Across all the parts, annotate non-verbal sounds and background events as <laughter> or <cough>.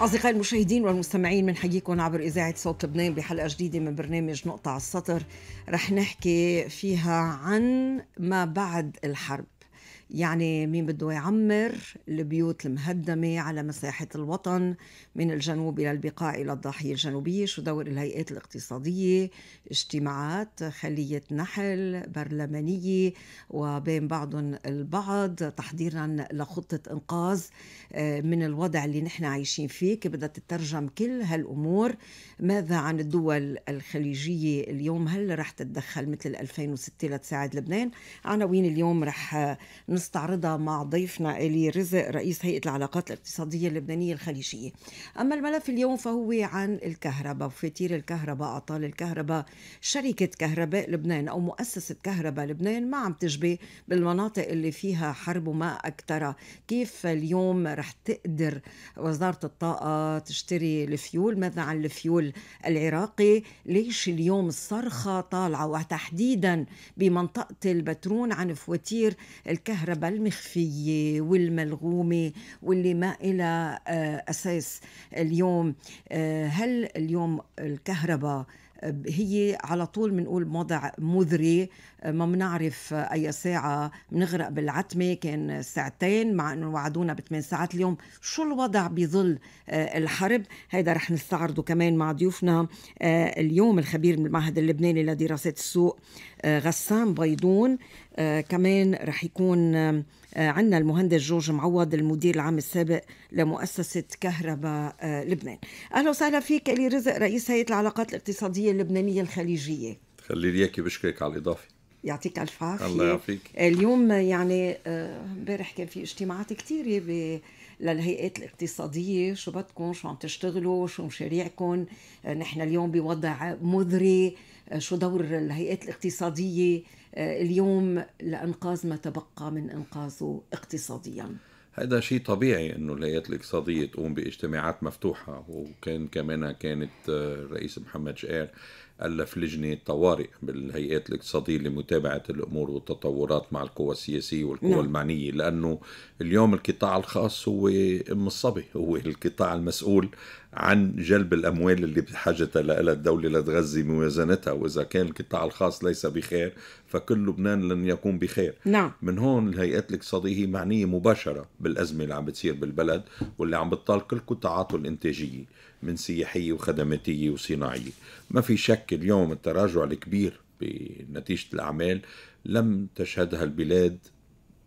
أصدقائي المشاهدين والمستمعين بنحييكم عبر إذاعة صوت لبنان بحلقة جديدة من برنامج نقطة على السطر رح نحكي فيها عن ما بعد الحرب يعني مين بده يعمر البيوت المهدمة على مساحة الوطن من الجنوب إلى البقاع إلى الضاحية الجنوبية شو دور الهيئات الاقتصادية اجتماعات خلية نحل برلمانية وبين بعضهم البعض تحضيرا لخطة إنقاذ آه، من الوضع اللي نحن عايشين فيه كيف بدها تترجم كل هالأمور ماذا عن الدول الخليجية اليوم هل رح تتدخل مثل 2006 لتساعد لبنان عناوين اليوم رح بنستعرضها مع ضيفنا الي رزق رئيس هيئه العلاقات الاقتصاديه اللبنانيه الخليجيه. اما الملف اليوم فهو عن الكهرباء وفاتير الكهرباء اعطال الكهرباء شركه كهرباء لبنان او مؤسسه كهرباء لبنان ما عم تجبي بالمناطق اللي فيها حرب وما اكثرها، كيف اليوم رح تقدر وزاره الطاقه تشتري الفيول، ماذا عن الفيول العراقي؟ ليش اليوم الصرخه طالعه وتحديدا بمنطقه البترون عن فواتير الكهرباء الكهرباء المخفية والملغومة واللي ما إلى آه، أساس اليوم آه، هل اليوم الكهرباء هي على طول بنقول وضع مذري آه، ما بنعرف اي ساعه بنغرق بالعتمه كان ساعتين مع انه وعدونا بثمان ساعات اليوم شو الوضع بظل الحرب هذا رح نستعرضه كمان مع ضيوفنا اليوم الخبير من المعهد اللبناني لدراسات السوق غسان بيضون آه، كمان رح يكون آه، عندنا المهندس جورج معوض المدير العام السابق لمؤسسة كهرباء آه، لبنان أهلا وسهلا فيك إلي رزق رئيس هيئة العلاقات الاقتصادية اللبنانية الخليجية خلي ليكي بشكرك على الإضافة يعطيك الف عافيه الله يعافيك اليوم يعني آه، امبارح كان في اجتماعات كثيره ب للهيئات الاقتصاديه شو بدكم شو عم تشتغلوا شو مشاريعكم آه، نحن اليوم بوضع مذري آه، شو دور الهيئات الاقتصاديه اليوم لانقاذ ما تبقى من انقاذه اقتصاديا هذا شيء طبيعي انه الهيئات الاقتصاديه تقوم باجتماعات مفتوحه وكان كمان كانت الرئيس محمد شقير ألف لجنة طوارئ بالهيئات الاقتصادية لمتابعة الأمور والتطورات مع القوى السياسية والقوى نعم. المعنية لأنه اليوم القطاع الخاص هو أم الصبي هو القطاع المسؤول عن جلب الأموال اللي بحاجة لها الدولة لتغذي موازنتها وإذا كان القطاع الخاص ليس بخير فكل لبنان لن يكون بخير نعم. من هون الهيئات الاقتصادية هي معنية مباشرة بالأزمة اللي عم بتصير بالبلد واللي عم بتطال كل قطاعاته الإنتاجية من سياحية وخدماتية وصناعية ما في شك اليوم التراجع الكبير بنتيجة الأعمال لم تشهدها البلاد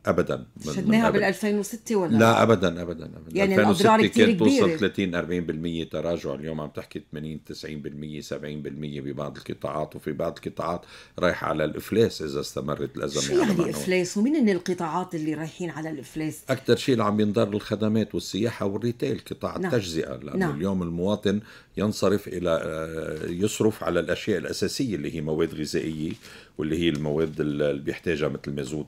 ابدا شدناها بال 2006 ولا لا ابدا ابدا ابدا يعني الاضرار كثير كبيره توصل 30 40% تراجع اليوم عم تحكي 80 90% 70% ببعض القطاعات وفي بعض القطاعات رايحه على الافلاس اذا استمرت الازمه شو يعني افلاس ومين هن القطاعات اللي رايحين على الافلاس اكثر شيء اللي عم ينضر الخدمات والسياحه والريتيل قطاع نعم. التجزئه لانه نعم. اليوم المواطن ينصرف الى آه، يصرف على الاشياء الاساسيه اللي هي مواد غذائيه واللي هي المواد اللي بيحتاجها مثل مازوت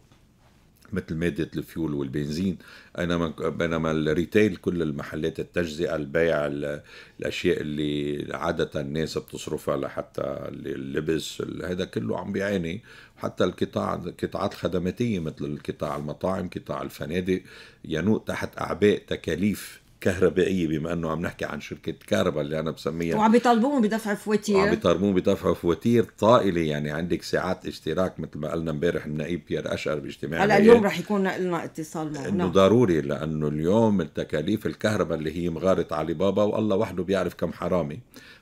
مثل مادة الفيول والبنزين بينما بينما الريتيل كل المحلات التجزئة البيع الأشياء اللي عادة الناس بتصرفها لحتى اللبس هذا كله عم بيعاني حتى القطاع القطاعات الخدماتية مثل قطاع المطاعم قطاع الفنادق ينوء تحت أعباء تكاليف كهربائيه بما انه عم نحكي عن شركه كهرباء اللي انا بسميها وعم بيطالبوهم بدفع فواتير وعم بيطالبوهم بدفع فواتير طائله يعني عندك ساعات اشتراك مثل ما قلنا امبارح النقيب بيير اشقر باجتماع هلا يعني اليوم رح يكون لنا اتصال معه انه نعم. ضروري لانه اليوم التكاليف الكهرباء اللي هي مغاره علي بابا والله وحده بيعرف كم حرامي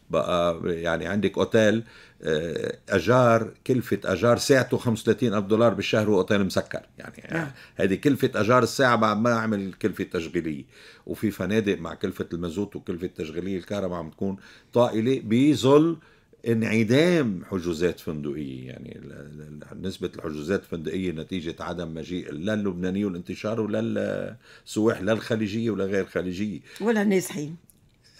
بقى يعني عندك اوتيل آه، اجار كلفه اجار ساعته 35000 دولار بالشهر واوتيل مسكر يعني نعم. هذه كلفه اجار الساعه ما اعمل كلفه تشغيليه وفي فنادق مع كلفه المازوت وكلفه تشغيليه الكهرباء عم تكون طائله بظل انعدام حجوزات فندقيه يعني نسبه الحجوزات الفندقيه نتيجه عدم مجيء لا اللبنانيين والانتشار ولا السواح لا الخليجيه ولا غير الخليجيه ولا النازحين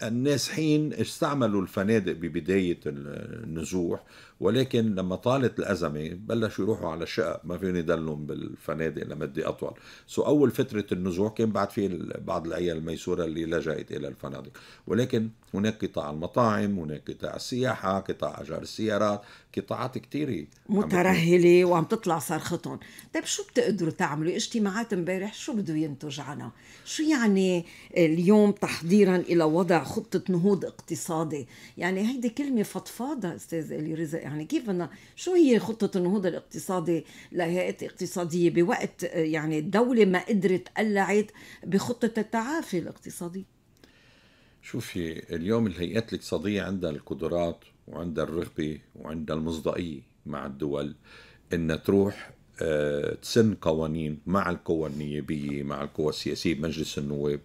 النازحين استعملوا الفنادق ببداية النزوح ولكن لما طالت الأزمة بلشوا يروحوا على الشقق ما فيهم يدلهم بالفنادق لمدة أطول سو أول فترة النزوع كان بعد في بعض العيال الميسورة اللي لجأت إلى الفنادق ولكن هناك قطاع المطاعم هناك قطاع السياحة قطاع أجار السيارات قطاعات كثيرة مترهلة وعم تطلع صرختهم طيب شو بتقدروا تعملوا اجتماعات امبارح شو بده ينتج عنها شو يعني اليوم تحضيرا إلى وضع خطة نهوض اقتصادي يعني هيدي كلمة فضفاضة أستاذ إلي رزق يعني كيف بدنا شو هي خطة النهوض الاقتصادي لهيئات اقتصادية بوقت يعني الدولة ما قدرت قلعت بخطة التعافي الاقتصادي شوفي اليوم الهيئات الاقتصادية عندها القدرات وعندها الرغبة وعندها المصداقية مع الدول انها تروح آه، تسن قوانين مع القوى النيابية مع القوى السياسية بمجلس النواب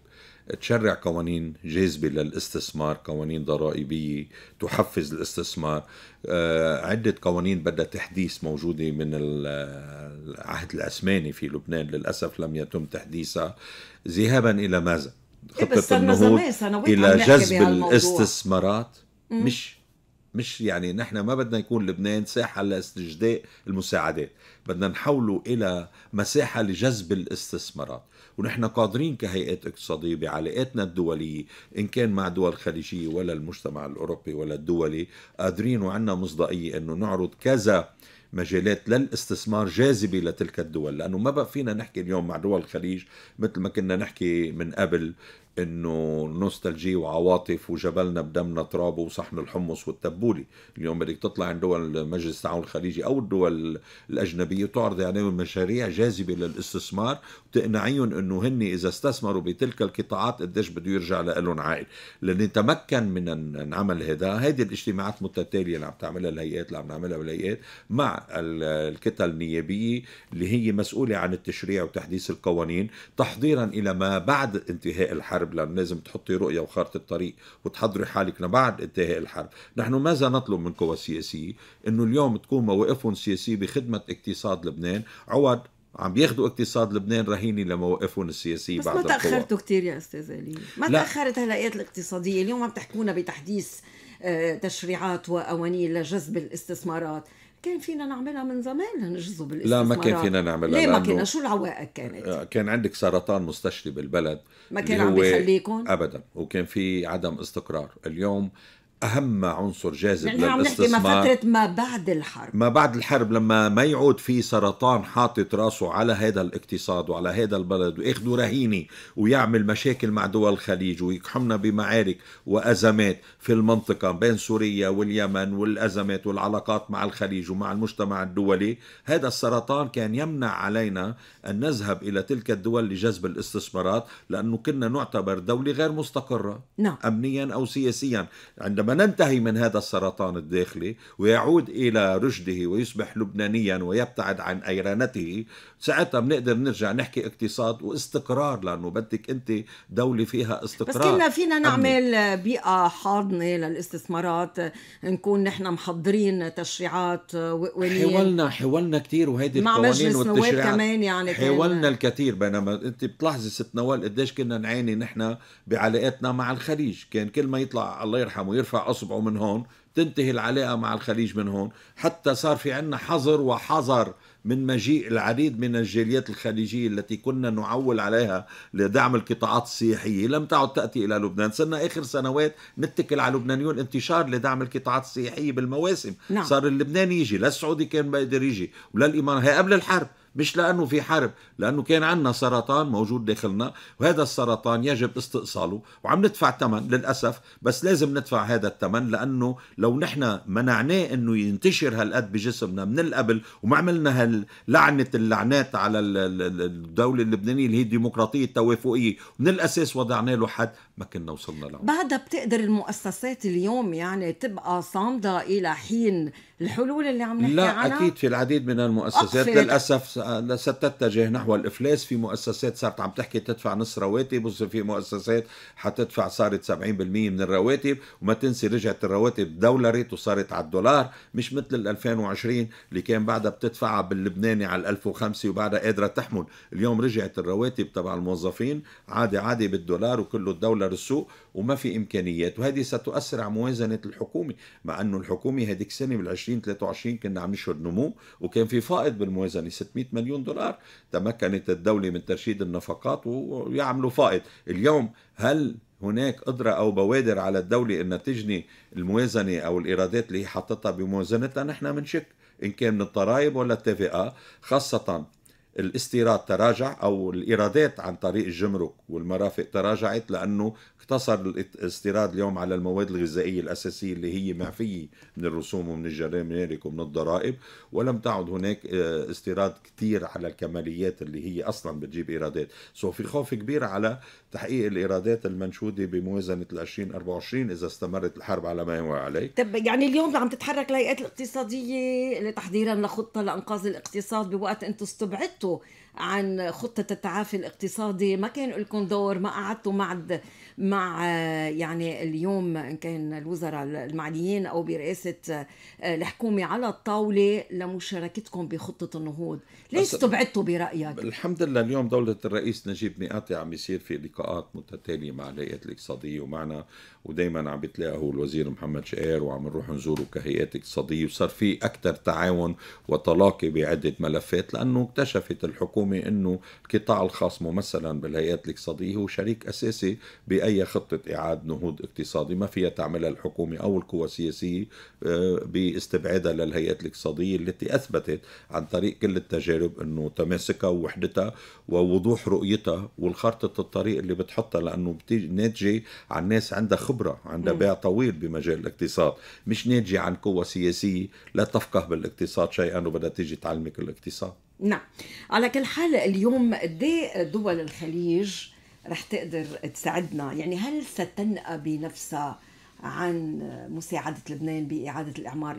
تشرع قوانين جاذبة للاستثمار قوانين ضرائبية تحفز الاستثمار آه، عدة قوانين بدها تحديث موجودة من العهد العثماني في لبنان للأسف لم يتم تحديثها ذهابا إلى ماذا؟ إيه، خطة النهوض إلى جذب الاستثمارات مش مش يعني نحن ما بدنا يكون لبنان ساحه لاستجداء المساعدات بدنا نحوله الى مساحه لجذب الاستثمارات ونحن قادرين كهيئات اقتصادية بعلاقاتنا الدولية إن كان مع دول خليجية ولا المجتمع الأوروبي ولا الدولي قادرين وعندنا مصداقية أنه نعرض كذا مجالات للاستثمار جاذبة لتلك الدول لأنه ما بقى فينا نحكي اليوم مع دول الخليج مثل ما كنا نحكي من قبل انه نوستالجي وعواطف وجبلنا بدمنا ترابه وصحن الحمص والتبولي اليوم بدك تطلع عند دول مجلس التعاون الخليجي او الدول الاجنبيه تعرض عليهم مشاريع جاذبه للاستثمار وتقنعيهم انه هن اذا استثمروا بتلك القطاعات قديش بده يرجع لهم عائد لنتمكن من العمل هذا هذه الاجتماعات المتتاليه اللي عم تعملها الهيئات اللي عم نعملها بالهيئات مع الكتل النيابيه اللي هي مسؤوله عن التشريع وتحديث القوانين تحضيرا الى ما بعد انتهاء الحرب الحرب لأن لازم تحطي رؤية وخارطة الطريق وتحضري حالك لبعد انتهاء الحرب نحن ماذا نطلب من قوى سياسية أنه اليوم تكون مواقفهم السياسية بخدمة اقتصاد لبنان عوض عم بياخذوا اقتصاد لبنان رهينه لمواقفهم السياسيه بس بعد ما تاخرتوا كثير يا استاذ علي ما لا. تاخرت هالايات الاقتصاديه اليوم عم تحكونا بتحديث آه، تشريعات وقوانين لجذب الاستثمارات كان فينا نعملها من زمان لنجذب لا ما كان فينا نعملها ليه ما كنا شو العوائق كانت؟ آه، كان عندك سرطان مستشري بالبلد ما كان عم بيخليكم؟ ابدا وكان في عدم استقرار، اليوم اهم عنصر جاذب للاستثمار عم نحكي ما فتره ما بعد الحرب ما بعد الحرب لما ما يعود في سرطان حاطط راسه على هذا الاقتصاد وعلى هذا البلد وياخذوا رهينه ويعمل مشاكل مع دول الخليج ويقحمنا بمعارك وازمات في المنطقه بين سوريا واليمن والازمات والعلاقات مع الخليج ومع المجتمع الدولي هذا السرطان كان يمنع علينا ان نذهب الى تلك الدول لجذب الاستثمارات لانه كنا نعتبر دوله غير مستقره نعم. امنيا او سياسيا عندما وننتهي من هذا السرطان الداخلي ويعود إلى رشده ويصبح لبنانيا ويبتعد عن أيرانته ساعتها بنقدر نرجع نحكي اقتصاد واستقرار لأنه بدك أنت دولة فيها استقرار بس كنا فينا نعمل بيئة حاضنة للاستثمارات نكون نحن محضرين تشريعات وقوانين حاولنا حاولنا كثير وهيدي مع القوانين والتشريعات كمان يعني حاولنا الكثير بينما أنت بتلاحظي ست نوال قديش كنا نعاني نحن بعلاقاتنا مع الخليج كان كل ما يطلع الله يرحمه يرفع اصبعه من هون تنتهي العلاقه مع الخليج من هون حتى صار في عندنا حظر وحذر من مجيء العديد من الجاليات الخليجيه التي كنا نعول عليها لدعم القطاعات السياحيه لم تعد تاتي الى لبنان صرنا اخر سنوات نتكل على اللبنانيون انتشار لدعم القطاعات السياحيه بالمواسم نعم. صار اللبناني يجي لا السعودي كان بيقدر يجي ولا الامارات هي قبل الحرب مش لأنه في حرب لأنه كان عندنا سرطان موجود داخلنا وهذا السرطان يجب استئصاله وعم ندفع ثمن للأسف بس لازم ندفع هذا الثمن لأنه لو نحن منعناه أنه ينتشر هالقد بجسمنا من القبل وما عملنا هاللعنة اللعنات على الدولة اللبنانية اللي هي الديمقراطية التوافقية من الأساس وضعنا له حد ما كنا وصلنا له بعدها بتقدر المؤسسات اليوم يعني تبقى صامدة إلى حين الحلول اللي عم نحكي لا عنها اكيد في العديد من المؤسسات أقفل. للاسف ستتجه نحو الافلاس في مؤسسات صارت عم تحكي تدفع نص رواتب في مؤسسات حتدفع صارت 70% من الرواتب وما تنسي رجعت الرواتب دولرت وصارت على الدولار مش مثل ال 2020 اللي كان بعدها بتدفعها باللبناني على 1005 وبعدها قادره تحمل اليوم رجعت الرواتب تبع الموظفين عادي عادي بالدولار وكله الدولار السوق وما في امكانيات وهذه ستؤثر على موازنه الحكومه مع انه الحكومه هذيك السنه بال 22 23 كنا عم نشهد نمو وكان في فائض بالموازنه 600 مليون دولار تمكنت الدوله من ترشيد النفقات ويعملوا فائض اليوم هل هناك قدرة أو بوادر على الدولة أن تجني الموازنة أو الإيرادات اللي هي حاطتها بموازنتها نحن منشك إن كان من الضرائب ولا التفئة خاصة الاستيراد تراجع او الايرادات عن طريق الجمرك والمرافق تراجعت لانه اقتصر الاستيراد اليوم على المواد الغذائيه الاساسيه اللي هي معفيه من الرسوم ومن الجمارك ومن الضرائب ولم تعد هناك آه، استيراد كثير على الكماليات اللي هي اصلا بتجيب ايرادات سو في خوف كبير على تحقيق الايرادات المنشوده بموازنه ال 2024 اذا استمرت الحرب على ما هو عليه طب يعني اليوم عم تتحرك الهيئات الاقتصاديه تحضيرا لخطه لانقاذ الاقتصاد بوقت انتم استبعدتوا Cristo عن خطة التعافي الاقتصادي ما كان لكم دور ما قعدتوا مع مع يعني اليوم إن كان الوزراء المعنيين أو برئاسة آه، الحكومة على الطاولة لمشاركتكم بخطة النهوض ليش استبعدتوا برأيك؟ الحمد لله اليوم دولة الرئيس نجيب مئاتي عم يصير في لقاءات متتالية مع الهيئات الاقتصادية ومعنا ودائما عم بتلاقى هو الوزير محمد شقير وعم نروح نزوره كهيئات اقتصادية وصار في أكثر تعاون وتلاقي بعدة ملفات لأنه اكتشفت الحكومة الحكومه أنه القطاع الخاص ممثلا بالهيئات الاقتصادية هو شريك أساسي بأي خطة إعادة نهوض اقتصادي ما فيها تعملها الحكومة أو القوى السياسية آه، باستبعادها للهيئات الاقتصادية التي أثبتت عن طريق كل التجارب أنه تماسكها ووحدتها ووضوح رؤيتها والخارطة الطريق اللي بتحطها لأنه بتيجي ناتجة عن ناس عندها خبرة عندها بيع طويل بمجال الاقتصاد مش ناتجة عن قوى سياسية لا تفقه بالاقتصاد شيئا وبدها تيجي تعلمك الاقتصاد نعم على كل حال اليوم دي دول الخليج رح تقدر تساعدنا يعني هل ستنأى بنفسها عن مساعدة لبنان بإعادة الإعمار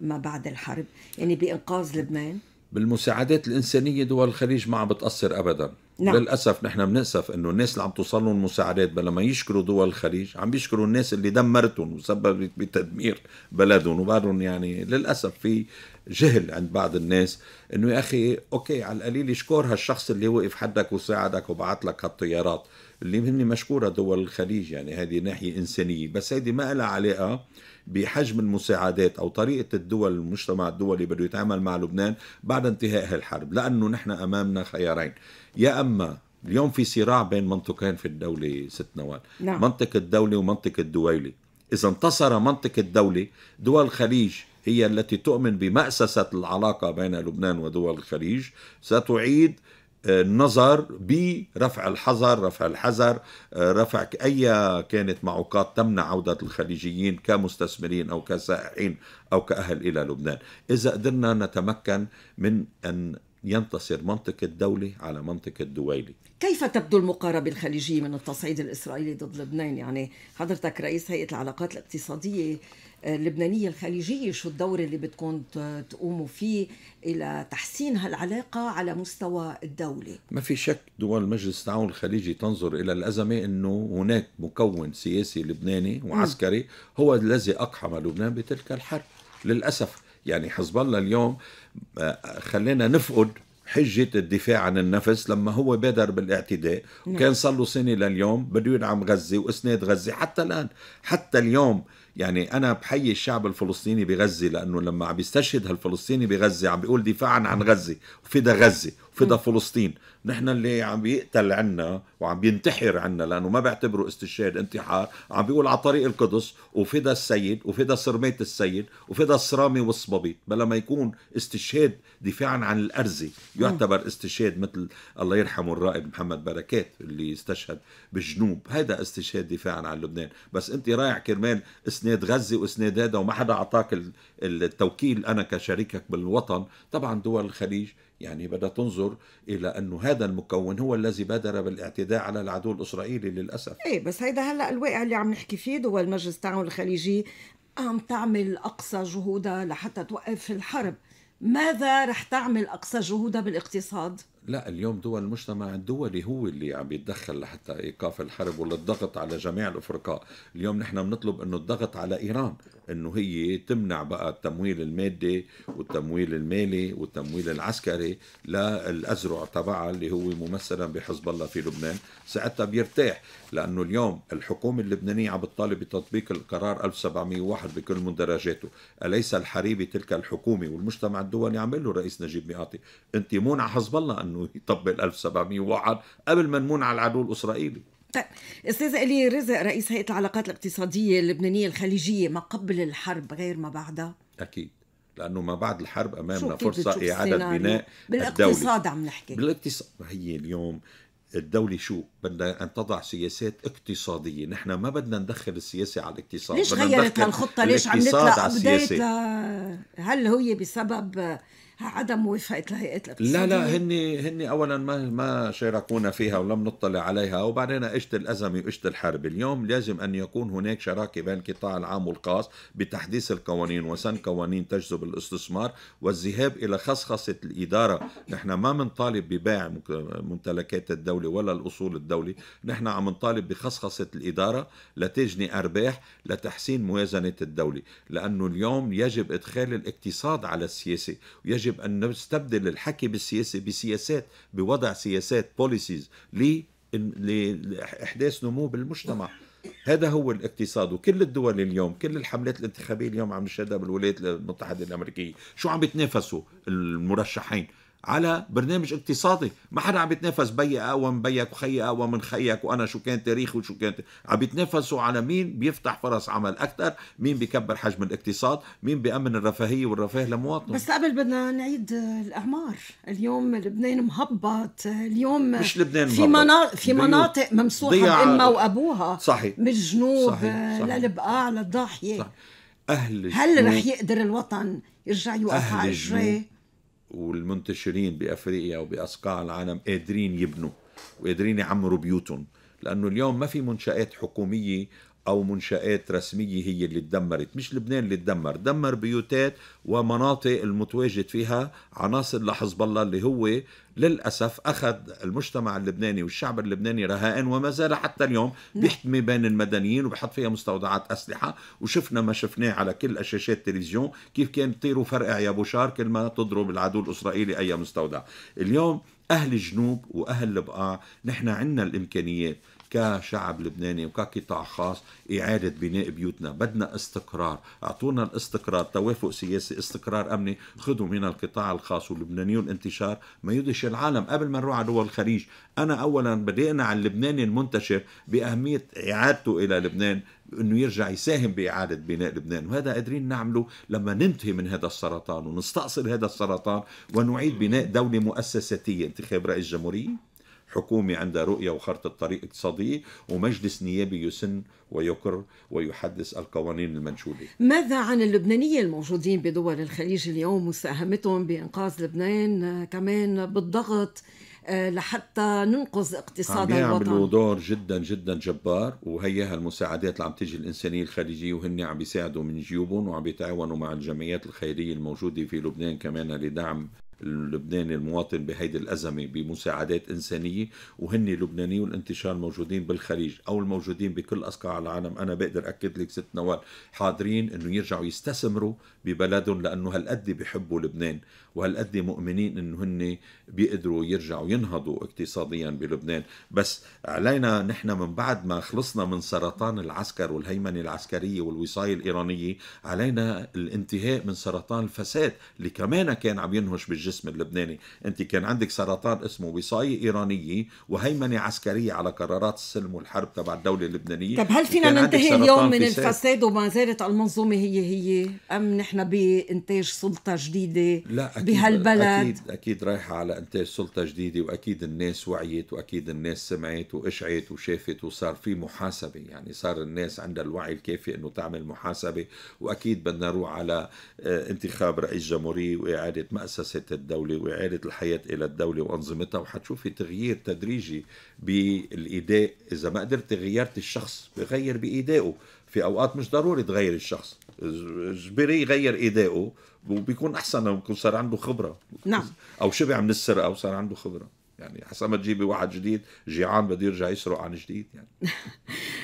ما بعد الحرب يعني بإنقاذ لبنان بالمساعدات الإنسانية دول الخليج ما عم بتأثر أبدا نعم. للاسف نحن بنأسف انه الناس اللي عم توصل لهم مساعدات بلا ما يشكروا دول الخليج عم بيشكروا الناس اللي دمرتهم وسببت بتدمير بلدهم وبعدهم يعني للاسف في جهل عند بعض الناس انه يا اخي اوكي على القليل يشكر هالشخص اللي وقف حدك وساعدك وبعت لك هالطيارات اللي هن مشكوره دول الخليج يعني هذه ناحيه انسانيه بس هذه ما لها علاقه بحجم المساعدات او طريقه الدول المجتمع الدولي بده يتعامل مع لبنان بعد انتهاء هالحرب لانه نحن امامنا خيارين يا اما اليوم في صراع بين منطقين في الدوله ست نوال نعم. منطقه الدوله ومنطقه الدويله اذا انتصر منطقه الدوله دول الخليج هي التي تؤمن بمأسسة العلاقة بين لبنان ودول الخليج ستعيد آه، النظر برفع الحظر رفع الحذر آه، رفع أي كانت معوقات تمنع عودة الخليجيين كمستثمرين أو كسائحين أو كأهل إلى لبنان إذا قدرنا نتمكن من أن ينتصر منطق الدولة على منطق الدويلة كيف تبدو المقاربة الخليجية من التصعيد الإسرائيلي ضد لبنان يعني حضرتك رئيس هيئة العلاقات الاقتصادية آه، اللبنانية الخليجية شو الدور اللي بدكم تقوموا فيه إلى تحسين هالعلاقة على مستوى الدولة ما في شك دول مجلس التعاون الخليجي تنظر إلى الأزمة أنه هناك مكون سياسي لبناني وعسكري هو الذي أقحم لبنان بتلك الحرب للأسف يعني حزب الله اليوم آه، خلينا نفقد حجة الدفاع عن النفس لما هو بادر بالاعتداء نعم. وكان صار له سنة لليوم بده يدعم غزة وإسناد غزة حتى الآن حتى اليوم يعني أنا بحيي الشعب الفلسطيني بغزة لأنه لما عم بيستشهد هالفلسطيني بغزة عم بيقول دفاعا عن نعم. غزة وفدا غزة فدا فلسطين نحن اللي عم بيقتل عنا وعم بينتحر عنا لانه ما بيعتبروا استشهاد انتحار عم بيقول على طريق القدس وفدا السيد وفدا سرميت السيد وفدا الصرامي والصبابيط بلا ما يكون استشهاد دفاعا عن الارزه يعتبر استشهاد مثل الله يرحمه الرائد محمد بركات اللي استشهد بالجنوب هذا استشهاد دفاعا عن لبنان بس انت رايح كرمال اسناد غزه واسناد هذا وما حدا اعطاك التوكيل انا كشريكك بالوطن طبعا دول الخليج يعني بدها تنظر إلى أنه هذا المكون هو الذي بادر بالاعتداء على العدو الإسرائيلي للأسف إيه بس هيدا هلأ الواقع اللي عم نحكي فيه دول مجلس التعاون الخليجي عم تعمل أقصى جهودها لحتى توقف الحرب ماذا رح تعمل أقصى جهودها بالاقتصاد؟ لا اليوم دول المجتمع الدولي هو اللي عم يتدخل لحتى ايقاف الحرب وللضغط على جميع الافرقاء، اليوم نحن بنطلب انه الضغط على ايران انه هي تمنع بقى التمويل المادي والتمويل المالي والتمويل العسكري للازرع تبعها اللي هو ممثلا بحزب الله في لبنان، ساعتها بيرتاح لانه اليوم الحكومه اللبنانيه عم بتطالب بتطبيق القرار 1701 بكل مندرجاته، اليس الحريبي تلك الحكومه والمجتمع الدولي عم له رئيس نجيب مئاتي، انت مون على حزب الله انه يطبق 1701 قبل ما نمون على العدو الاسرائيلي طيب استاذ الي رزق رئيس هيئه العلاقات الاقتصاديه اللبنانيه الخليجيه ما قبل الحرب غير ما بعدها اكيد لانه ما بعد الحرب امامنا فرصه اعاده بناء بالاقتصاد الدولة. عم نحكي بالاقتصاد هي اليوم الدولة شو؟ بدها أن تضع سياسات اقتصادية، نحن ما بدنا ندخل السياسة على الاقتصاد ليش غيرت هالخطة؟ ليش عملت لها هل هي بسبب عدم موافقه الهيئات الاقتصاديه لا لا هن هن اولا ما ما شاركونا فيها ولم نطلع عليها وبعدين اجت الازمه واجت الحرب اليوم لازم ان يكون هناك شراكه بين القطاع العام والخاص بتحديث القوانين وسن قوانين تجذب الاستثمار والذهاب الى خصخصه الاداره نحن ما بنطالب ببيع ممتلكات الدوله ولا الاصول الدولي نحن عم نطالب بخصخصه الاداره لتجني ارباح لتحسين موازنه الدوله لانه اليوم يجب ادخال الاقتصاد على السياسه ويجب يجب أن نستبدل الحكي بالسياسة بسياسات بوضع سياسات بوليسيز لإحداث نمو بالمجتمع هذا هو الاقتصاد وكل الدول اليوم كل الحملات الانتخابية اليوم عم نشهدها بالولايات المتحدة الأمريكية شو عم يتنافسوا المرشحين على برنامج اقتصادي ما حدا عم يتنافس بي اقوى من بيك وخي اقوى من خيك وانا شو كان تاريخي وشو كانت عم يتنافسوا على مين بيفتح فرص عمل اكثر مين بيكبر حجم الاقتصاد مين بيامن الرفاهيه والرفاه لمواطنه بس قبل بدنا نعيد الاعمار اليوم لبنان مهبط اليوم مش لبنان في مهبط. في مناطق ممسوحه بامها امها وابوها صحيح من الجنوب للبقاع للضاحيه صحيح. اهل هل رح يقدر الوطن يرجع يوقف على رجليه والمنتشرين بافريقيا وباصقاع العالم قادرين يبنوا وقادرين يعمروا بيوتهم لانه اليوم ما في منشات حكوميه او منشات رسميه هي اللي تدمرت مش لبنان اللي تدمر دمر بيوتات ومناطق المتواجد فيها عناصر لحزب الله اللي هو للأسف أخذ المجتمع اللبناني والشعب اللبناني رهائن وما زال حتى اليوم نعم. بيحتمي بين المدنيين وبحط فيها مستودعات أسلحة وشفنا ما شفناه على كل شاشات التلفزيون كيف كان يطيروا فرقع يا بوشار كل ما تضرب العدو الإسرائيلي أي مستودع اليوم أهل الجنوب وأهل البقاع نحن عندنا الإمكانيات كشعب لبناني وكقطاع خاص إعادة بناء بيوتنا بدنا استقرار أعطونا الاستقرار توافق سياسي استقرار أمني خذوا من القطاع الخاص واللبنانيون انتشار ما يدش العالم قبل ما نروح على دول الخليج أنا أولا بدي على اللبناني المنتشر بأهمية إعادته إلى لبنان انه يرجع يساهم باعاده بناء لبنان وهذا قادرين نعمله لما ننتهي من هذا السرطان ونستأصل هذا السرطان ونعيد بناء دوله مؤسساتيه انتخاب رئيس جمهوريه حكومة عندها رؤية وخارطة طريق اقتصادية ومجلس نيابي يسن ويقر ويحدث القوانين المنشودة ماذا عن اللبنانية الموجودين بدول الخليج اليوم مساهمتهم بإنقاذ لبنان آه، كمان بالضغط آه، لحتى ننقذ اقتصاد عم يعملوا دور جدا جدا جبار وهيها المساعدات اللي عم تيجي الانسانيه الخليجية وهن عم بيساعدوا من جيوبهم وعم بيتعاونوا مع الجمعيات الخيريه الموجوده في لبنان كمان لدعم اللبناني المواطن بهيدي الأزمة بمساعدات إنسانية وهن لبناني الانتشار موجودين بالخليج أو الموجودين بكل أصقاع العالم أنا بقدر أكد لك ست نوال حاضرين أنه يرجعوا يستثمروا ببلدهم لأنه هالقد بحبوا لبنان وهالقد مؤمنين أنه هن بيقدروا يرجعوا ينهضوا اقتصاديا بلبنان بس علينا نحن من بعد ما خلصنا من سرطان العسكر والهيمنة العسكرية والوصاية الإيرانية علينا الانتهاء من سرطان الفساد اللي كمان كان عم ينهش بالجسم الجسم اللبناني انت كان عندك سرطان اسمه وصاية إيرانية وهيمنة عسكرية على قرارات السلم والحرب تبع الدولة اللبنانية طب هل فينا ننتهي اليوم من الفساد وما زالت المنظومة هي هي أم نحن بإنتاج سلطة جديدة لا أكيد بهالبلد أكيد, أكيد رايحة على إنتاج سلطة جديدة وأكيد الناس وعيت وأكيد الناس سمعت وقشعت وشافت وصار في محاسبة يعني صار الناس عندها الوعي الكافي أنه تعمل محاسبة وأكيد بدنا نروح على آه، انتخاب رئيس جمهورية وإعادة مؤسسة الدولة وإعادة الحياة إلى الدولة وأنظمتها وحتشوفي تغيير تدريجي بالإيداء إذا ما قدرت غيرت الشخص بغير بإيدائه في أوقات مش ضروري تغير الشخص اجبري يغير إيدائه وبيكون أحسن ويكون صار عنده خبرة نعم أو شبع من السرقة وصار عنده خبرة يعني حسب ما تجيبي واحد جديد جيعان بده يرجع يسرق عن جديد يعني <laughs>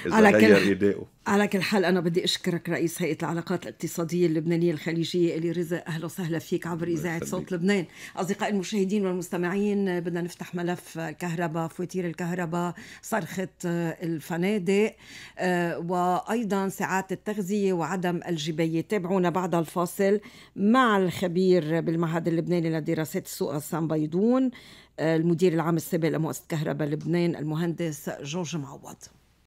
إذا على كل على كل حال انا بدي اشكرك رئيس هيئه العلاقات الاقتصاديه اللبنانيه الخليجيه الي رزق اهلا وسهلا فيك عبر اذاعه صوت لبنان اصدقائي المشاهدين والمستمعين بدنا نفتح ملف الكهرباء فواتير الكهرباء صرخه الفنادق آه، وايضا ساعات التغذيه وعدم الجبايه تابعونا بعد الفاصل مع الخبير بالمعهد اللبناني لدراسات السوق السام بيضون المدير العام السابق لمؤسسة كهرباء لبنان المهندس جورج معوض